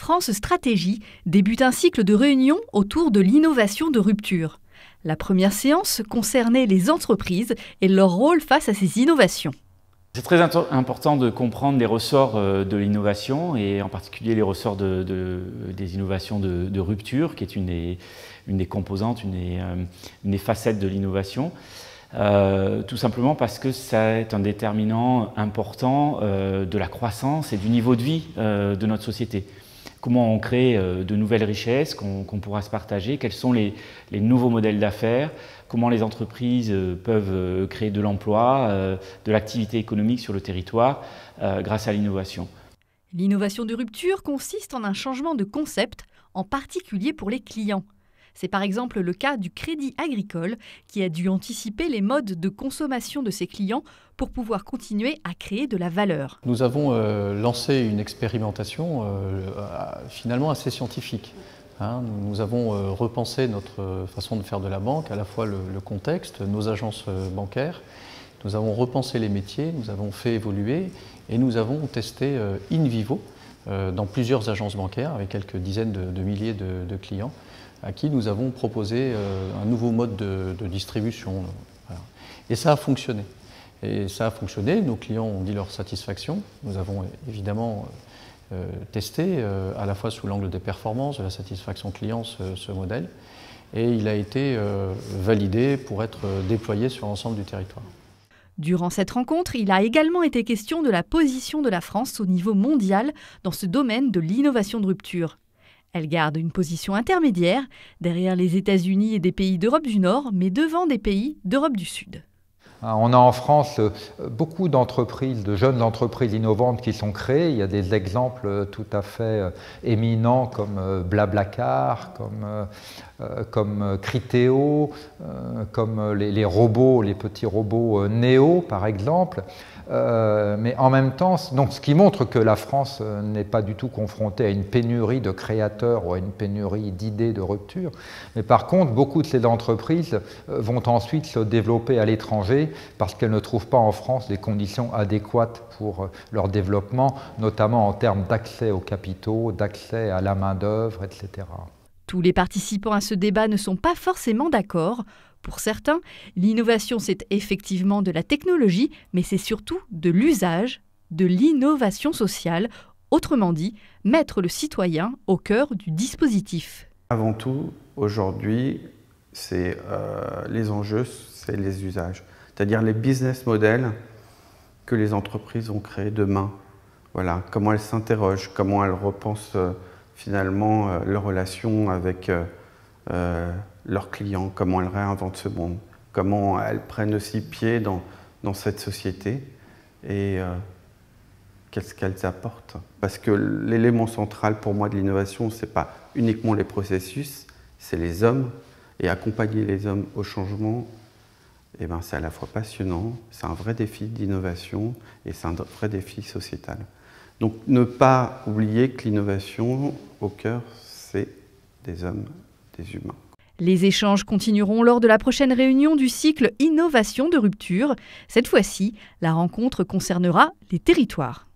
France Stratégie débute un cycle de réunions autour de l'innovation de rupture. La première séance concernait les entreprises et leur rôle face à ces innovations. C'est très important de comprendre les ressorts euh, de l'innovation et en particulier les ressorts des innovations de, rupture, qui est une des, composantes, euh, une des, facettes de l'innovation. Euh, tout simplement parce que est un déterminant important de la croissance et du niveau de vie de notre société comment on crée euh, de nouvelles richesses qu'on pourra se partager, quels sont les, les nouveaux modèles d'affaires, comment les entreprises euh, peuvent euh, créer de l'emploi, de l'activité économique sur le territoire grâce à l'innovation. L'innovation de rupture consiste en un changement de concept, en particulier pour les clients. C'est par exemple le cas du Crédit Agricole qui a dû anticiper les modes de consommation de ses clients pour pouvoir continuer à créer de la valeur. Nous avons euh, lancé une expérimentation euh, euh, finalement assez scientifique. Hein. nous avons repensé notre façon de faire de la banque, à la fois le, contexte, nos agences bancaires. Nous avons repensé les métiers, nous avons fait évoluer et nous avons testé in vivo dans plusieurs agences bancaires avec quelques dizaines de, milliers de clients à qui nous avons proposé euh, un nouveau mode de, distribution. Et ça a fonctionné. Et ça a fonctionné, nos clients ont dit leur satisfaction. Nous avons euh, évidemment euh, testé, à la fois sous l'angle des performances, de la satisfaction client, ce, modèle. Et il a été validé pour être déployé sur l'ensemble du territoire. Durant cette rencontre, il a également été question de la position de la France au niveau mondial dans ce domaine de l'innovation de rupture. Elle garde une position intermédiaire derrière les États-Unis et des pays d'Europe du Nord, mais devant des pays d'Europe du Sud. Hein, on a en France euh, beaucoup d'entreprises, de jeunes entreprises innovantes qui sont créées. Il y a des exemples euh, tout à fait euh, éminents comme Blablacar, comme, comme Criteo, comme les, robots, les petits robots Néo par exemple. mais en même temps, donc, ce qui montre que la France n'est pas du tout confrontée à une pénurie de créateurs ou à une pénurie d'idées de rupture. Mais par contre, beaucoup de ces entreprises vont ensuite se développer à l'étranger parce qu'elles ne trouvent pas en France les conditions adéquates pour euh, leur développement, notamment en termes d'accès aux capitaux, d'accès à la main-d'œuvre, etc. Tous les participants à ce débat ne sont pas forcément d'accord. Pour certains, l'innovation, c'est effectivement de la technologie, mais c'est surtout de l'usage, de l'innovation sociale, autrement dit, mettre le citoyen au cœur du dispositif. Avant tout, aujourd'hui, c'est euh, les enjeux, c'est les usages c'est-à-dire les business models que les entreprises ont créés demain. Voilà, comment elles s'interrogent, comment elles repensent euh, finalement euh, leur relation avec euh, leurs clients, comment elles réinventent ce monde, comment elles prennent aussi pied dans, dans cette société et qu'est-ce qu'elles apportent. Parce que l'élément central pour moi de l'innovation, ce n'est pas uniquement les processus, c'est les hommes et accompagner les hommes au changement eh ben, c'est à la fois passionnant, c'est un vrai défi d'innovation et c'est un vrai défi sociétal. Donc ne pas oublier que l'innovation, au cœur, c'est des hommes, des humains. Les échanges continueront lors de la prochaine réunion du cycle Innovation de rupture. Cette fois-ci, la rencontre concernera les territoires.